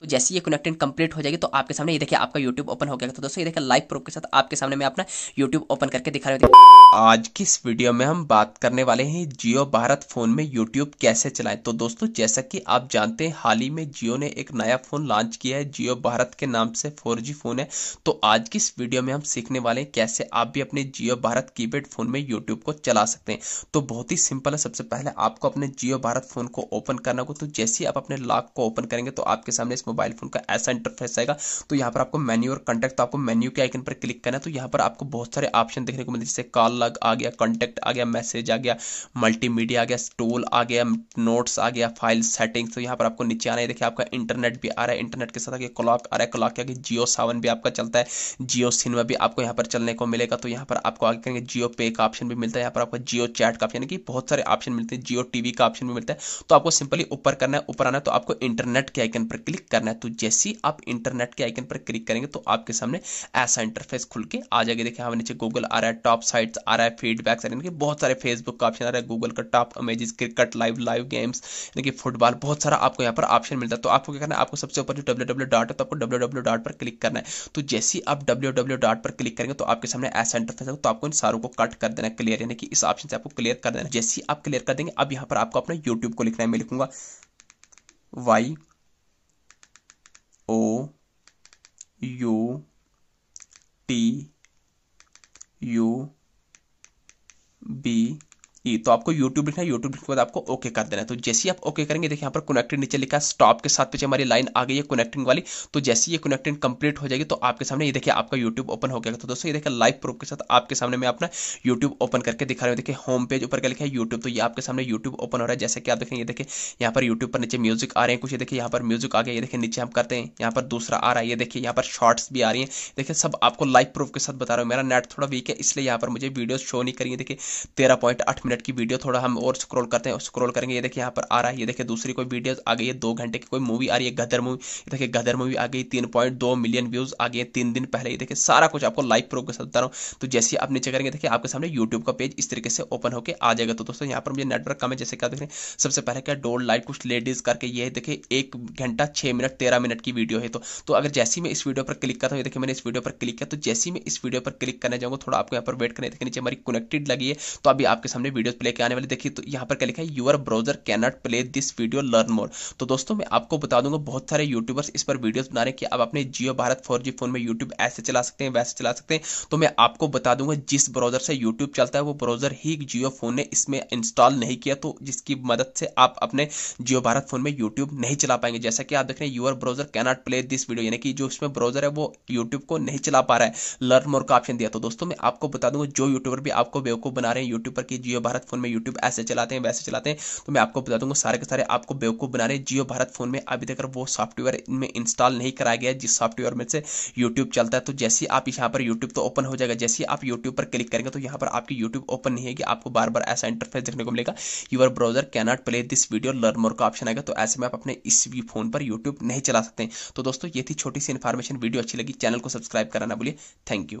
तो जैसे ये कनेक्टिंग कंप्लीट हो जाएगी तो आपके सामने ये देखिए आपका यूट्यूब ओपन हो गया तो दोस्तों ये देखिए लाइव प्रूफ के साथ आपके सामने मैं अपना यूट्यूब ओपन करके दिखा रहा हूँ आज की इस वीडियो में हम बात करने वाले हैं जियो भारत फोन में यूट्यूब कैसे चलाएं तो दोस्तों जैसा कि आप जानते हैं हाल ही में जियो ने एक नया फोन लॉन्च किया है जियो भारत के नाम से फोर फोन है तो आज की इस वीडियो में हम सीखने वाले हैं कैसे आप भी अपने जियो भारत की फोन में यूट्यूब को चला सकते हैं तो बहुत ही सिंपल है सबसे पहले आपको अपने जियो भारत फोन को ओपन करना को तो जैसे ही आप अपने लॉक को ओपन करेंगे तो आपके सामने इसमें मोबाइल फोन का ऐसा इंटरफेस आएगा तो यहाँ पर आपको मेन्यू और कंटेक्ट तो आपको मेन्यू के आइकन पर क्लिक करना है तो यहाँ पर आपको बहुत सारे ऑप्शन देखने को मिलते हैं जैसे कॉल लग आ गया कंटेक्ट आ गया मैसेज आ गया मल्टीमीडिया आ गया स्टोल आ गया नोट्स आ गया फाइल सेटिंग्स तो यहाँ पर आपको नीचे आना है देखिए आपका इंटरनेट भी आ रहा है इंटरनेट के साथ आगे क्लॉक आ रहा है क्लॉक के आगे जियो सेवन भी आपका चलता है जियो सिनेमा भी आपको यहाँ पर चलने को मिलेगा तो यहाँ पर आपको आगे कहेंगे जियो पे का ऑप्शन भी मिलता है यहाँ पर आपको जियो चैट का ऑप्शन की बहुत सारे ऑप्शन मिलते हैं जियो टीवी का ऑप्शन भी मिलता है तो आपको सिंपली ऊपर करना है ऊपर आना है तो आपको इंटरनेट के आइकन पर क्लिक करना करना है तो जैसे ही आप इंटरनेट के आइकन पर क्लिक करेंगे तो आपके सामने ऐसा इंटरफेस खुल के आ जाएगा देखिए हमारे नीचे गूगल आ रहा है टॉप साइट्स आ रहा है फीडबैक्स आ रहे हैं बहुत सारे फेसबुक का ऑप्शन आ रहा है गूगल का टॉप अमेजिज क्रिकेट लाइव लाइव गेम्स यानी कि फुटबॉल बहुत सारा आपको यहाँ पर ऑप्शन मिलता है तो आपको क्या करना है आपको सबसे ऊपर जो डब्ल्यू डब्ल्यू डॉट है तो आपको डब्ल्यू डब्ल्यू डॉट पर क्लिक करना है तो जैसे ही आप डब्ल्यू डब्ल्यू डॉट पर क्लिक करेंगे तो आपके सामने ऐसा इंटरफेस होगा तो आपको इन सारों को कट कर देना क्लियर यानी कि इस ऑप्शन से आपको क्लियर कर देना जैसे ही आप क्लियर कर देंगे अब यहाँ पर आपको अपना यूट्यूब को लिखना है मैं लिखूंगा Y O U T U B E तो आपको यूट्यूब लिखना है यूट्यूब लिखने के बाद आपको ओके कर देना है तो जैसे ही आप ओके करेंगे देखिए यहाँ पर कनेक्टेड नीचे लिखा स्टॉप के साथ पीछे हमारी लाइन आ गई है कनेक्टिंग वाली तो जैसे ये कनेक्टिंग कंप्लीट हो जाएगी तो आपके सामने ये देखिए आपका यूट्यूब ओपन हो गया तो दोस्तों ये देखिए लाइव प्रूफ के साथ आपके सामने मैं अपना यूट्यूब ओपन करके दिखा रहा हूँ देखिए होम पेज ऊपर क्या लिखा है यूट्यूब तो ये आपके सामने यूट्यूब ओपन हो रहा है जैसे कि आप देखें ये देखिए यहाँ पर यूट्यूब पर नीचे म्यूजिक आ रहे हैं कुछ ये देखिए यहाँ पर म्यूजिक आ गया ये देखिए नीचे हम करते हैं यहाँ पर दूसरा आ रहा है ये देखिए यहाँ पर शॉर्ट्स भी आ रही है देखिए सब आपको लाइव प्रूफ के साथ बता रहा हूँ मेरा नेट थोड़ा वीक है इसलिए यहाँ पर मुझे वीडियो शो नहीं करिए देखिए तेरह पॉइंट आठ मिनट की वीडियो थोड़ा हम और स्क्रॉल करते हैं स्क्रॉल करेंगे ये देखिए यहाँ पर आ रहा है ये देखिए दूसरी कोई वीडियो आ गई है दो घंटे की कोई मूवी आ रही है गदर मूवी ये देखिए गदर मूवी आ गई तीन पॉइंट दो मिलियन व्यूज आ गए तीन दिन पहले ये देखिए सारा कुछ आपको लाइव प्रूफ के बता रहा हूँ तो जैसे आप नीचे करेंगे देखिए आपके सामने यूट्यूब का पेज इस तरीके से ओपन होकर आ जाएगा तो दोस्तों यहाँ पर मुझे नेटवर्क कम है जैसे क्या देख सबसे पहले क्या डोल लाइव कुछ लेडीज करके ये देखिए एक घंटा छह मिनट तेरह मिनट की वीडियो है तो, तो अगर जैसी मैं इस वीडियो पर क्लिक करता हूँ ये देखिए मैंने इस वीडियो पर क्लिक किया तो जैसी मैं इस वीडियो पर क्लिक करने जाऊंगा थोड़ा आपको यहाँ पर वेट करने देखिए नीचे हमारी कनेक्टेड लगी है तो अभी आपके सामने वीडियो प्ले के आने वाली देखिए तो यहाँ पर क्या लिखा है your browser cannot play this video learn more तो दोस्तों मैं आपको बता दूंगा बहुत सारे यूट्यूबर्स इस पर वीडियोस बना रहे हैं कि आप अपने जियो भारत फोर फोन में यूट्यूब ऐसे चला सकते हैं वैसे चला सकते हैं तो मैं आपको बता दूंगा जिस ब्राउजर से यूट्यूब चलता है वो ब्राउजर ही जियो फोन ने इसमें इंस्टॉल नहीं किया तो जिसकी मदद से आप अपने जियो भारत फोन में यूट्यूब नहीं चला पाएंगे जैसा कि आप देख रहे हैं your browser cannot play this video यानी कि जो इसमें ब्राउजर है वो यूट्यूब को नहीं चला पा रहा है लर्न मोर का ऑप्शन दिया तो दोस्तों मैं आपको बता दूंगा जो यूट्यूबर भी आपको बेवकूफ बना रहे हैं यूट्यूब पर जियो भारत फोन में यूट्यूब ऐसे चलाते हैं वैसे चलाते हैं तो मैं आपको बता दूंगा सारे के सारे आपको बेवकूफ़ बना रहे जियो भारत फोन में अभी तक वो सॉफ्टवेयर में इंस्टॉल नहीं कराया गया जिस सॉफ्टवेयर में से यूट्यूब चलता है तो जैसे आप यहाँ पर यूट्यूब तो ओपन हो जाएगा जैसे आप यूट्यूब पर क्लिक करेंगे तो यहाँ पर आपकी यूट्यूब ओपन नहीं है आपको बार बार ऐसा इंटरफेस देखने को मिलेगा your browser cannot play this video learn more का ऑप्शन आएगा तो ऐसे में आप अपने इस भी फोन पर यूट्यूब नहीं चला सकते तो दोस्तों ये थी छोटी सी इन्फॉर्मेशन वीडियो अच्छी लगी चैनल को सब्सक्राइब कराना बोलिए थैंक यू